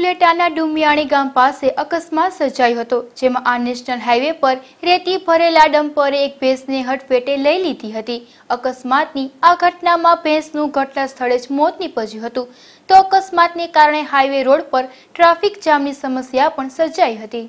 પ્લેટાના ડુમિયાણી ગામ પાસે અકસ્માત સર્જાયો હતો જેમાં આ નેશનલ હાઈવે પર રેતી ભરેલા ડમ્પરે એક ભેંસને હટપેટે લઈ લીધી હતી અકસ્માતની આ ઘટનામાં ભેંસનું ઘટના સ્થળે જ મોત નીપજ્યું હતું તો અકસ્માતને કારણે હાઈવે રોડ પર ટ્રાફિક જામની સમસ્યા પણ સર્જાઈ હતી